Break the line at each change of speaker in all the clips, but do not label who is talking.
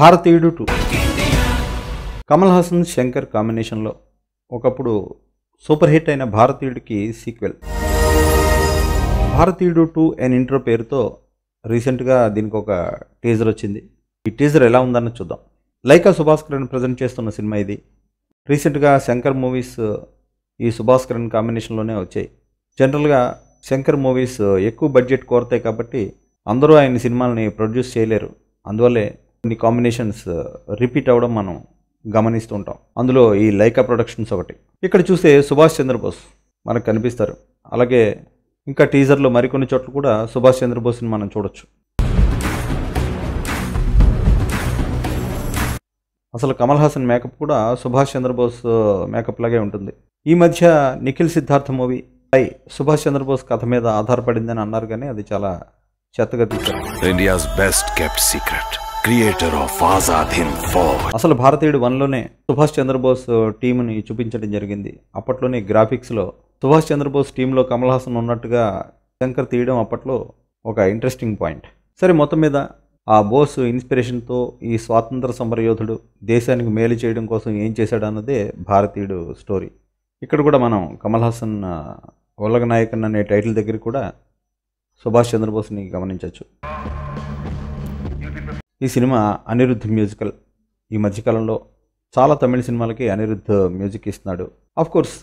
భారతీయుడు టూ కమల్ హాసన్ శంకర్ కాంబినేషన్లో ఒకప్పుడు సూపర్ హిట్ అయిన భారతీయుడికి sequel Bharateeyudu two and intro పేరుతో రీసెంట్గా దీనికి ఒక టీజర్ వచ్చింది ఈ టీజర్ ఎలా ఉందన్న చూద్దాం లైకా సుభాస్కరన్ ప్రజెంట్ చేస్తున్న సినిమా ఇది రీసెంట్గా శంకర్ మూవీస్ ఈ సుభాస్కరన్ కాంబినేషన్లోనే వచ్చాయి జనరల్గా శంకర్ మూవీస్ ఎక్కువ బడ్జెట్ కోరతాయి కాబట్టి అందరూ ఆయన సినిమాలని ప్రొడ్యూస్ చేయలేరు అందువల్లే కొన్ని కాంబినేషన్స్ రిపీట్ uh, అవ్వడం మనం గమనిస్తూ ఉంటాం అందులో ఈ లైకా ప్రొడక్షన్స్ ఒకటి ఇక్కడ చూస్తే సుభాష్ చంద్రబోస్ మనకు కనిపిస్తారు అలాగే ఇంకా టీజర్లో మరికొన్ని చోట్ల కూడా సుభాష్ చంద్రబోస్ని మనం చూడొచ్చు అసలు కమల్ హాసన్ మేకప్ కూడా సుభాష్ చంద్రబోస్ మేకప్ uh, లాగే ఉంటుంది ఈ మధ్య నిఖిల్ సిద్ధార్థ మూవీ పై సుభాష్ చంద్రబోస్ కథ మీద ఆధారపడిందని అన్నారు కానీ అది చాలా చెత్తగా తీశారు India's best kept secret creator of Azad Hind అసలు భారతీయుడు వన్లోనే సుభాష్ చంద్రబోస్ టీంని చూపించడం జరిగింది అప్పట్లోనే గ్రాఫిక్స్లో సుభాష్ చంద్రబోస్ టీంలో కమల్ హాసన్ ఉన్నట్టుగా శంకర్ తీయడం అప్పట్లో ఒక ఇంట్రెస్టింగ్ పాయింట్ సరే మొత్తం మీద ఆ బోస్ ఇన్స్పిరేషన్తో ఈ స్వాతంత్ర యోధుడు దేశానికి మేలు చేయడం కోసం ఏం చేశాడు అన్నదే భారతీయుడు స్టోరీ ఇక్కడ కూడా మనం కమల్ హాసన్ ఒల్లగ నాయకన్ అనే టైటిల్ దగ్గర కూడా సుభాష్ చంద్రబోస్ని గమనించవచ్చు ఈ సినిమా అనిరుద్ధ్ మ్యూజికల్ ఈ మధ్యకాలంలో చాలా తమిళ సినిమాలకి అనిరుద్ధ్ మ్యూజిక్ ఇస్తున్నాడు కోర్స్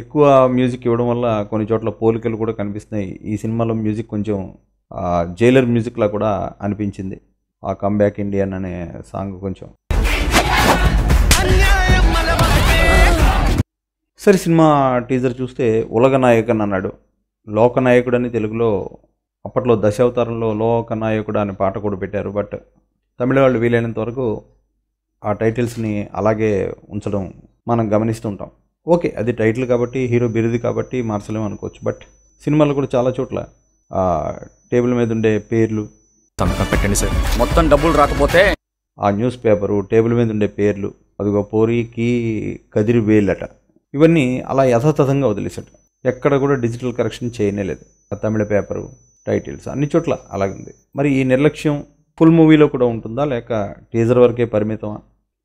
ఎక్కువ మ్యూజిక్ ఇవ్వడం వల్ల కొన్ని చోట్ల పోలికలు కూడా కనిపిస్తున్నాయి ఈ సినిమాలో మ్యూజిక్ కొంచెం జైలర్ మ్యూజిక్లా కూడా అనిపించింది ఆ కమ్బ్యాక్ ఇండియన్ అనే సాంగ్ కొంచెం సరే సినిమా టీజర్ చూస్తే ఉలగనాయకన్ అన్నాడు లోకనాయకుడు అని తెలుగులో అప్పట్లో దశావతారంలో లోకనాయకుడు అనే పాట కూడా పెట్టారు బట్ తమిళ వాళ్ళు వీలైనంత వరకు ఆ టైటిల్స్ని అలాగే ఉంచడం మనం గమనిస్తుంటాం ఓకే అది టైటిల్ కాబట్టి హీరో బిరుది కాబట్టి మార్చలేము అనుకోవచ్చు బట్ సినిమాలు కూడా చాలా చోట్ల టేబుల్ మీద ఉండే పేర్లు పెట్టండి సార్ మొత్తం డబ్బులు రాకపోతే ఆ న్యూస్ పేపరు టేబుల్ మీద ఉండే పేర్లు అదిగో పోరికి కదిరి వేలట ఇవన్నీ అలా యథాతథంగా వదిలేసాడు ఎక్కడ కూడా డిజిటల్ కరెక్షన్ చేయనే ఆ తమిళ పేపరు టైటిల్స్ అన్ని చోట్ల అలాగుంది మరి ఈ నిర్లక్ష్యం ఫుల్ మూవీలో కూడా ఉంటుందా లేక టీజర్ వరకే పరిమితమా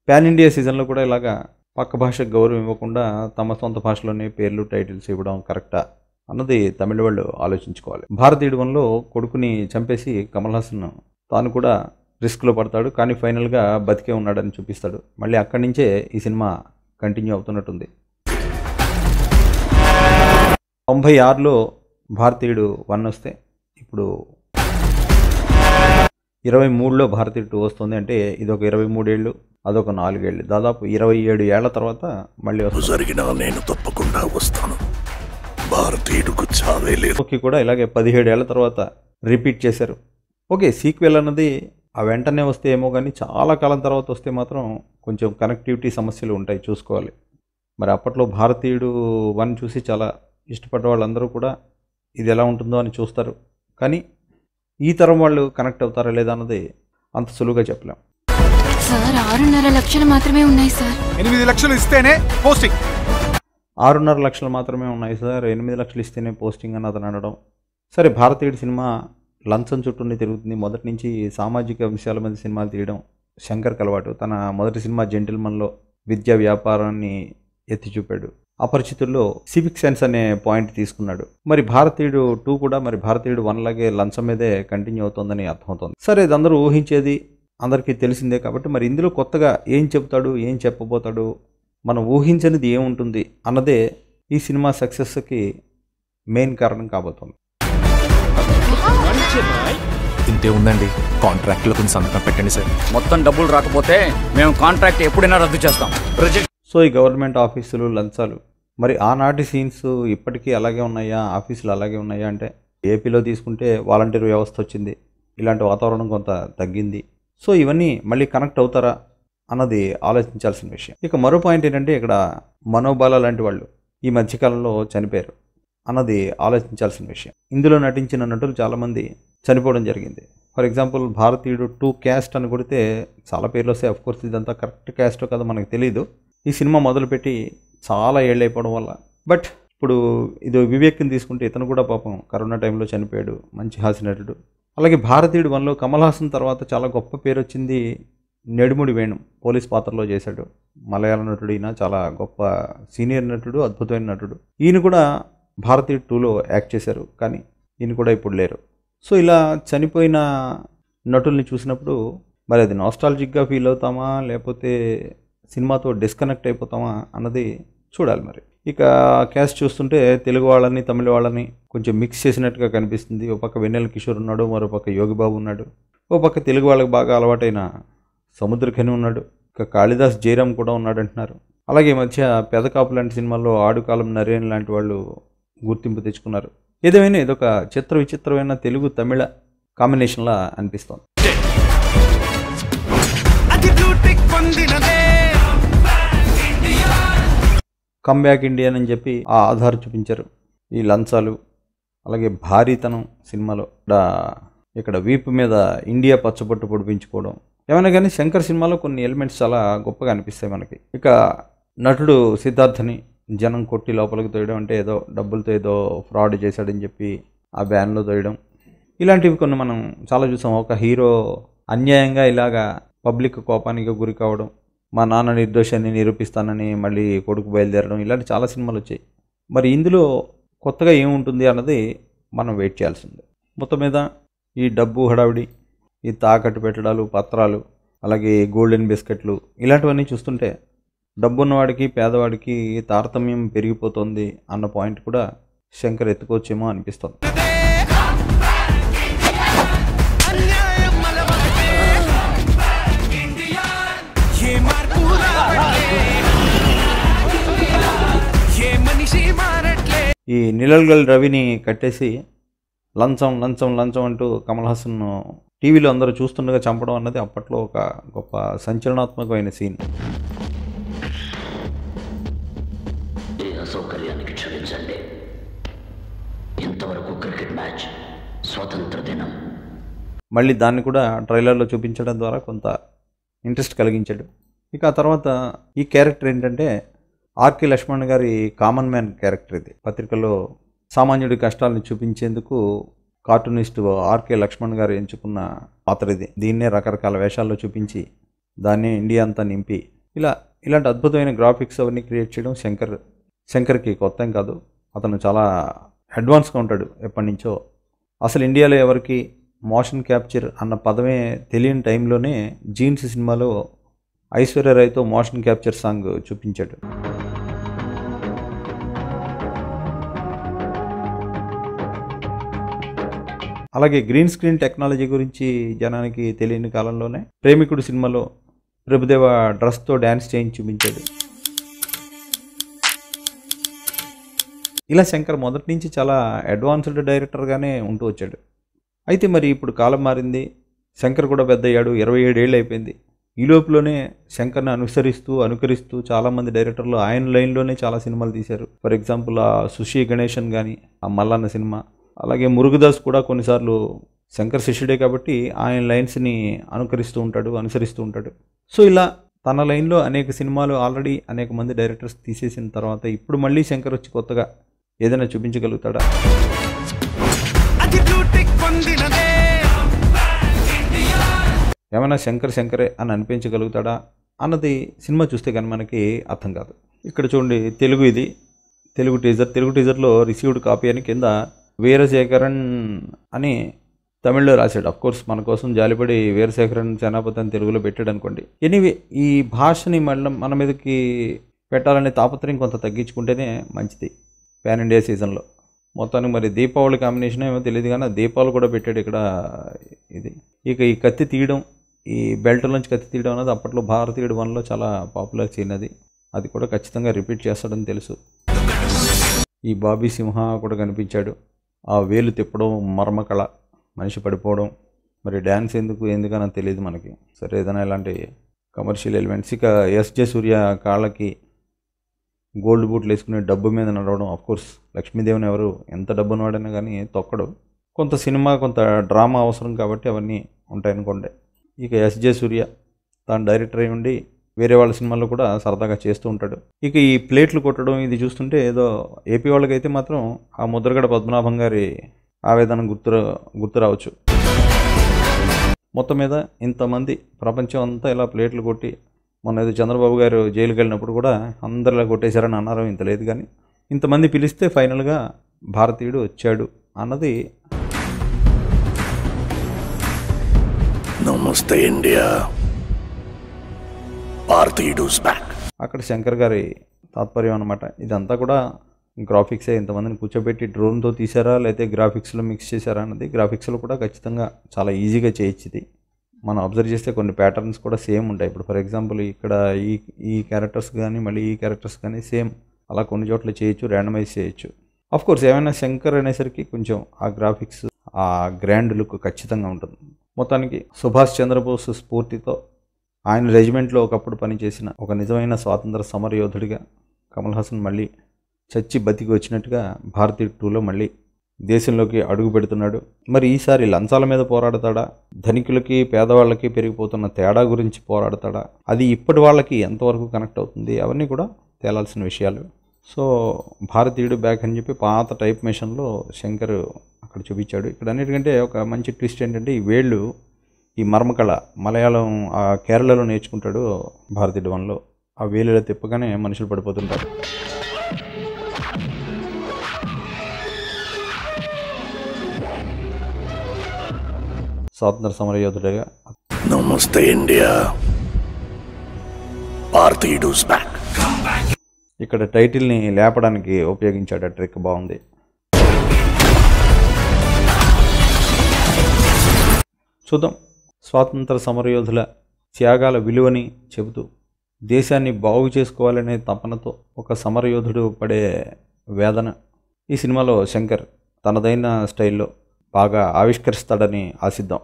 ప్యాన్ ఇండియా సీజన్లో కూడా ఇలాగా పక్క భాషకు గౌరవం ఇవ్వకుండా తమ సొంత భాషలోనే పేర్లు టైటిల్స్ ఇవ్వడం కరెక్టా అన్నది తమిళ వాళ్ళు ఆలోచించుకోవాలి భారతీయుడు వన్లో కొడుకుని చంపేసి కమల్ హాసన్ తాను కూడా రిస్క్లో పడతాడు కానీ ఫైనల్గా బతికే ఉన్నాడని చూపిస్తాడు మళ్ళీ అక్కడి నుంచే ఈ సినిమా కంటిన్యూ అవుతున్నట్టుంది తొంభై ఆరులో భారతీయుడు వన్ వస్తే ఇప్పుడు ఇరవై మూడులో భారతీయ టూ వస్తుంది అంటే ఇది ఒక ఇరవై మూడేళ్ళు అదొక నాలుగేళ్ళు దాదాపు ఇరవై ఏడు ఏళ్ల తర్వాత మళ్ళీ జరిగిన నేను తప్పకుండా వస్తాను భారతీయుడుకు చావే లేదు ఓకే కూడా ఇలాగే పదిహేడు ఏళ్ల తర్వాత రిపీట్ చేశారు ఓకే సీక్వెల్ అన్నది ఆ వెంటనే వస్తే ఏమో కానీ చాలా కాలం తర్వాత వస్తే మాత్రం కొంచెం కనెక్టివిటీ సమస్యలు ఉంటాయి చూసుకోవాలి మరి అప్పట్లో భారతీయుడు వన్ చూసి చాలా ఇష్టపడ్డ వాళ్ళందరూ కూడా ఇది ఎలా ఉంటుందో అని చూస్తారు కానీ ఈ తరం వాళ్ళు కనెక్ట్ అవుతారా లేదా అన్నది అంత సులువుగా చెప్పలేం సార్ ఆరున్నర లక్షలు మాత్రమే ఉన్నాయి సార్ ఎనిమిది లక్షలు ఇస్తేనే పోస్టింగ్ ఆరున్నర లక్షలు మాత్రమే ఉన్నాయి సార్ ఎనిమిది లక్షలు ఇస్తేనే పోస్టింగ్ అని అతను అనడం సరే భారతీయుడి సినిమా లంచం చుట్టూనే తిరుగుతుంది మొదటి నుంచి సామాజిక అంశాల మీద సినిమాలు తీయడం శంకర్కి అలవాటు తన మొదటి సినిమా జెంటిల్మన్లో విద్యా వ్యాపారాన్ని ఎత్తి చూపాడు అపరిచితుల్లో సివిక్ సెన్స్ అనే పాయింట్ తీసుకున్నాడు మరి భారతీయుడు టూ కూడా మరి భారతీయుడు వన్ లాగే లంచం మీదే కంటిన్యూ అవుతుందని అర్థమవుతుంది సరే ఇది అందరూ ఊహించేది అందరికీ తెలిసిందే కాబట్టి మరి ఇందులో కొత్తగా ఏం చెబుతాడు ఏం చెప్పబోతాడు మనం ఊహించనిది ఏముంటుంది అన్నదే ఈ సినిమా సక్సెస్కి మెయిన్ కారణం కాబోతుంది ఇంతే ఉందండి కాంట్రాక్ట్లో కొంచెం సంతకం పెట్టండి సార్ మొత్తం డబ్బులు రాకపోతే మేము కాంట్రాక్ట్ ఎప్పుడైనా రద్దు చేస్తాం సో ఈ గవర్నమెంట్ ఆఫీసులు లంచాలు మరి ఆనాటి సీన్స్ ఇప్పటికీ అలాగే ఉన్నాయా ఆఫీసులు అలాగే ఉన్నాయా అంటే ఏపీలో తీసుకుంటే వాలంటీర్ వ్యవస్థ వచ్చింది ఇలాంటి వాతావరణం కొంత తగ్గింది సో ఇవన్నీ మళ్ళీ కనెక్ట్ అవుతారా అన్నది ఆలోచించాల్సిన విషయం ఇక మరో పాయింట్ ఏంటంటే ఇక్కడ మనోబాల లాంటి వాళ్ళు ఈ మధ్యకాలంలో చనిపోయారు అన్నది ఆలోచించాల్సిన విషయం ఇందులో నటించిన నటులు చాలామంది చనిపోవడం జరిగింది for example Bharateeyudu two cast అని కొడితే చాలా పేర్లు వస్తాయి అఫ్కోర్స్ ఇదంతా కరెక్ట్ క్యాస్ట్ కదా మనకు తెలియదు ఈ సినిమా మొదలుపెట్టి చాలా ఏళ్ళైపోవడం వల్ల బట్ ఇప్పుడు ఇది వివేక్ని తీసుకుంటే ఇతను కూడా పాపం కరోనా టైంలో చనిపోయాడు మంచి హాస్య నటుడు అలాగే భారతీయుడు వన్లో కమల్ హాసన్ తర్వాత చాలా గొప్ప పేరు వచ్చింది నెడుముడి వేణు పోలీస్ పాత్రలో చేశాడు మలయాళ నటుడు ఈయన చాలా గొప్ప సీనియర్ నటుడు అద్భుతమైన నటుడు ఈయన కూడా భారతీయుడు టూలో యాక్ట్ చేశారు కానీ ఈయన కూడా ఇప్పుడు లేరు సో ఇలా చనిపోయిన నటుల్ని చూసినప్పుడు మరి అది నాస్టాలజిక్గా ఫీల్ అవుతామా లేకపోతే సినిమాతో డిస్కనెక్ట్ అయిపోతామా అన్నది చూడాలి మరి ఇక క్యాస్ట్ చూస్తుంటే తెలుగు వాళ్ళని తమిళ వాళ్ళని కొంచెం మిక్స్ చేసినట్టుగా కనిపిస్తుంది ఓ పక్క వెన్నెల కిషోర్ ఉన్నాడు మరో పక్క యోగిబాబు ఉన్నాడు ఓ పక్క తెలుగు వాళ్ళకి బాగా అలవాటైన సముద్రఖని ఉన్నాడు ఇక కాళిదాస్ జయరామ్ కూడా ఉన్నాడు అంటున్నారు అలాగే ఈ మధ్య పెదకాపు లాంటి సినిమాల్లో ఆడుకాలం నరేన్ లాంటి వాళ్ళు గుర్తింపు తెచ్చుకున్నారు ఏదేమైనా ఇదొక చిత్ర విచిత్రమైన తెలుగు తమిళ కాంబినేషన్లా అనిపిస్తోంది కమ్బ్యాక్ ఇండియన్ అని చెప్పి ఆ ఆధార్ చూపించారు ఈ లంచాలు అలాగే భారీతనం సినిమాలో ఇక్కడ వీపు మీద ఇండియా పచ్చబొట్టు పొడిపించుకోవడం ఏమైనా కానీ శంకర్ సినిమాలో కొన్ని ఎలిమెంట్స్ చాలా గొప్పగా అనిపిస్తాయి మనకి ఇక నటుడు సిద్ధార్థని జనం కొట్టి లోపలికి తోయడం అంటే ఏదో డబ్బులతో ఏదో ఫ్రాడ్ చేశాడని చెప్పి ఆ బ్యాన్లో తోయడం ఇలాంటివి కొన్ని మనం చాలా చూసాం ఒక హీరో అన్యాయంగా ఇలాగా పబ్లిక్ కోపానికి గురి కావడం మా నాన్న నిర్దోషాన్ని నిరూపిస్తానని మళ్ళీ కొడుకు బయలుదేరడం ఇలాంటి చాలా సినిమాలు వచ్చాయి మరి ఇందులో కొత్తగా ఏముంటుంది అన్నది మనం వెయిట్ చేయాల్సిందే మొత్తం మీద ఈ డబ్బు హడావిడి ఈ తాకట్టు పెట్టడాలు పత్రాలు అలాగే గోల్డెన్ బిస్కెట్లు ఇలాంటివన్నీ చూస్తుంటే డబ్బున్నవాడికి పేదవాడికి తారతమ్యం పెరిగిపోతుంది అన్న పాయింట్ కూడా శంకర్ ఎత్తుకోవచ్చేమో అనిపిస్తుంది ఈ నిలల్గల్ రవిని కట్టేసి లంచం లంచం లంచం అంటూ కమల్ హాసన్ టీవీలో అందరూ చూస్తుండగా చంపడం అన్నది అప్పట్లో ఒక గొప్ప సంచలనాత్మకమైన సీన్ అసౌకర్యానికి క్షమించండి ఇంతవరకు క్రికెట్ మ్యాచ్ స్వతంత్ర దినం మళ్ళీ దాన్ని కూడా ట్రైలర్లో చూపించడం ద్వారా కొంత ఇంట్రెస్ట్ కలిగించాడు ఇక ఆ తర్వాత ఈ క్యారెక్టర్ ఏంటంటే ఆర్కే లక్ష్మణ్ గారి కామన్ మ్యాన్ క్యారెక్టర్ ఇది పత్రికలో సామాన్యుడి కష్టాలను చూపించేందుకు కార్టూనిస్ట్ ఆర్కే లక్ష్మణ్ గారు ఎంచుకున్న పాత్ర ఇది దీన్నే రకరకాల వేషాల్లో చూపించి దాన్ని ఇండియా అంతా నింపి ఇలా ఇలాంటి అద్భుతమైన గ్రాఫిక్స్ అవన్నీ క్రియేట్ చేయడం శంకర్ శంకర్కి కొత్త కాదు అతను చాలా అడ్వాన్స్గా ఉంటాడు ఎప్పటి నుంచో అసలు ఇండియాలో ఎవరికి మోషన్ క్యాప్చర్ అన్న పదమే తెలియని టైంలోనే జీన్స్ సినిమాలో ఐశ్వర్య రాయ్తో మోషన్ క్యాప్చర్ సాంగ్ చూపించాడు అలాగే గ్రీన్ స్క్రీన్ టెక్నాలజీ గురించి జనానికి తెలియని కాలంలోనే ప్రేమికుడు సినిమాలో ప్రభుదేవ డ్రెస్తో డ్యాన్స్ చేయించి చూపించాడు ఇలా శంకర్ మొదటి నుంచి చాలా అడ్వాన్స్డ్ డైరెక్టర్గానే ఉంటూ వచ్చాడు అయితే మరి ఇప్పుడు కాలం మారింది శంకర్ కూడా పెద్ద అయ్యాడు ఇరవై ఏడేళ్ళు అయిపోయింది ఈ లోపులోనే శంకర్ని అనుసరిస్తూ అనుకరిస్తూ చాలామంది డైరెక్టర్లు ఆయన లైన్లోనే చాలా సినిమాలు తీశారు ఫర్ ఎగ్జాంపుల్ ఆ సుషి గణేషన్ కానీ ఆ మల్లన్న సినిమా అలాగే మురుగదాస్ కూడా కొన్నిసార్లు శంకర్ శిష్యుడే కాబట్టి ఆయన లైన్స్ని అనుకరిస్తూ ఉంటాడు అనుసరిస్తూ ఉంటాడు సో ఇలా తన లైన్లో అనేక సినిమాలు ఆల్రెడీ అనేక మంది డైరెక్టర్స్ తీసేసిన తర్వాత ఇప్పుడు మళ్ళీ శంకర్ వచ్చి కొత్తగా ఏదైనా చూపించగలుగుతాడా ఏమైనా శంకర్ శంకరే అని అనిపించగలుగుతాడా అన్నది సినిమా చూస్తే కానీ మనకి అర్థం కాదు ఇక్కడ చూడండి తెలుగు ఇది తెలుగు టీజర్ తెలుగు టీజర్లో రిసీవ్డ్ కాపీ అని కింద వీరశేఖరన్ అని తమిళ్లో రాశాడు కోర్స్ మన కోసం జాలిపడి వీరశేఖరన్ సేనాపతి అని తెలుగులో పెట్టాడు అనుకోండి ఎనీవే ఈ భాషని మళ్ళీ మన మీదకి పెట్టాలనే తాపత్రయం కొంత తగ్గించుకుంటేనే మంచిది ప్యాన్ ఇండియా సీజన్లో మొత్తానికి మరి దీపావళి కాంబినేషన్ ఏమో తెలియదు కానీ దీపాలు కూడా పెట్టాడు ఇక్కడ ఇది ఇక ఈ కత్తి తీయడం ఈ బెల్ట్ నుంచి కత్తి తీయడం అనేది అప్పట్లో భారతీయుడు వన్లో చాలా పాపులర్ అది అది కూడా ఖచ్చితంగా రిపీట్ చేస్తాడని తెలుసు ఈ బాబీ సింహ కూడా కనిపించాడు ఆ వేలు తిప్పడం మర్మకళ మనిషి పడిపోవడం మరి డ్యాన్స్ ఎందుకు ఎందుకనో తెలియదు మనకి సరే ఏదైనా ఇలాంటి కమర్షియల్ ఎలిమెంట్స్ ఇక ఎస్జే సూర్య కాళ్ళకి గోల్డ్ బూట్లు వేసుకుని డబ్బు మీద నడవడం కోర్స్ లక్ష్మీదేవిని ఎవరు ఎంత డబ్బును వాడినా కానీ తొక్కడు కొంత సినిమా కొంత డ్రామా అవసరం కాబట్టి అవన్నీ ఉంటాయనుకోండి ఇక ఎస్జే సూర్య తాను డైరెక్టర్ అయి ఉండి వేరే వాళ్ళ సినిమాల్లో కూడా సరదాగా చేస్తూ ఉంటాడు ఇక ఈ ప్లేట్లు కొట్టడం ఇది చూస్తుంటే ఏదో ఏపీ వాళ్ళకైతే మాత్రం ఆ ముద్రగడ పద్మనాభం గారి ఆవేదన గుర్తు గుర్తు రావచ్చు మొత్తం మీద ఇంతమంది ప్రపంచం అంతా ఇలా ప్లేట్లు కొట్టి మొన్న ఏదో చంద్రబాబు గారు జైలుకి వెళ్ళినప్పుడు కూడా అందరిలా కొట్టేశారని అన్నారు ఇంత లేదు కానీ ఇంతమంది పిలిస్తే ఫైనల్గా భారతీయుడు వచ్చాడు అన్నది నమస్తే ఇండియా అక్కడ శంకర్ గారి తాత్పర్యం అనమాట ఇదంతా కూడా గ్రాఫిక్సే ఇంతమందిని కూర్చోబెట్టి డ్రోన్తో తీసారా లేకపోతే గ్రాఫిక్స్లో మిక్స్ చేశారా అన్నది గ్రాఫిక్స్లో కూడా ఖచ్చితంగా చాలా ఈజీగా ఇది మనం అబ్జర్వ్ చేస్తే కొన్ని ప్యాటర్న్స్ కూడా సేమ్ ఉంటాయి ఇప్పుడు ఫర్ ఎగ్జాంపుల్ ఇక్కడ ఈ ఈ క్యారెక్టర్స్ కానీ మళ్ళీ ఈ క్యారెక్టర్స్ కానీ సేమ్ అలా కొన్ని చోట్ల చేయొచ్చు ర్యాండమైజ్ చేయొచ్చు ఆఫ్ కోర్స్ ఏమైనా శంకర్ అనేసరికి కొంచెం ఆ గ్రాఫిక్స్ ఆ గ్రాండ్ లుక్ ఖచ్చితంగా ఉంటుంది మొత్తానికి సుభాష్ చంద్రబోస్ స్ఫూర్తితో ఆయన రెజిమెంట్లో ఒకప్పుడు పనిచేసిన ఒక నిజమైన స్వాతంత్ర సమరయోధుడిగా కమల్ హాసన్ మళ్ళీ చచ్చి బతికి వచ్చినట్టుగా భారతీయ టూలో మళ్ళీ దేశంలోకి అడుగు పెడుతున్నాడు మరి ఈసారి లంచాల మీద పోరాడతాడా ధనికులకి పేదవాళ్ళకి పెరిగిపోతున్న తేడా గురించి పోరాడతాడా అది ఇప్పటి వాళ్ళకి ఎంతవరకు కనెక్ట్ అవుతుంది అవన్నీ కూడా తేలాల్సిన విషయాలు సో భారతీయుడు బ్యాక్ అని చెప్పి పాత టైప్ మిషన్లో శంకర్ అక్కడ చూపించాడు ఇక్కడ అన్నిటికంటే ఒక మంచి ట్విస్ట్ ఏంటంటే ఈ వేళ్ళు ఈ మర్మకళ మలయాళం ఆ కేరళలో నేర్చుకుంటాడు భారతీయ వన్లో ఆ వేలు తిప్పగానే మనుషులు పడిపోతుంటారు స్వాతంత్ర సమరయోధుడిగా నమస్తే ఇండియా భారతీయుడు బ్యాక్ ఇక్కడ టైటిల్ని లేపడానికి ఉపయోగించాడు ట్రిక్ బాగుంది చూద్దాం స్వాతంత్ర సమరయోధుల త్యాగాల విలువని చెబుతూ దేశాన్ని బాగు చేసుకోవాలనే తపనతో ఒక సమరయోధుడు పడే వేదన ఈ సినిమాలో శంకర్ తనదైన స్టైల్లో బాగా ఆవిష్కరిస్తాడని ఆశిద్దాం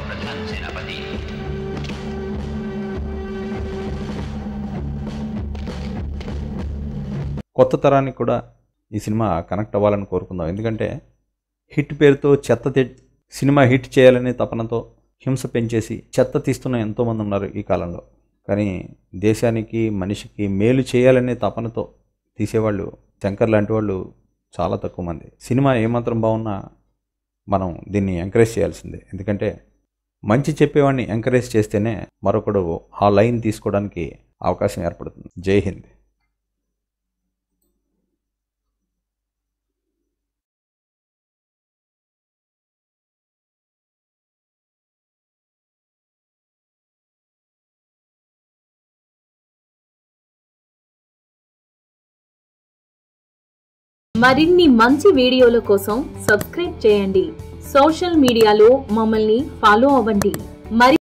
కొత్త తరానికి కూడా ఈ సినిమా కనెక్ట్ అవ్వాలని కోరుకుందాం ఎందుకంటే హిట్ పేరుతో చెత్త సినిమా హిట్ చేయాలనే తపనతో హింస పెంచేసి చెత్త తీస్తున్న ఎంతోమంది ఉన్నారు ఈ కాలంలో కానీ దేశానికి మనిషికి మేలు చేయాలనే తపనతో తీసేవాళ్ళు శంకర్ లాంటి వాళ్ళు చాలా తక్కువ మంది సినిమా ఏమాత్రం బాగున్నా మనం దీన్ని ఎంకరేజ్ చేయాల్సిందే ఎందుకంటే మంచి చెప్పేవాడిని ఎంకరేజ్ చేస్తేనే మరొకడు ఆ లైన్ తీసుకోవడానికి అవకాశం ఏర్పడుతుంది జై హింద్ మరిన్ని మంచి వీడియోల కోసం సబ్స్క్రైబ్ చేయండి సోషల్ మీడియాలో మమ్మల్ని ఫాలో అవ్వండి మరి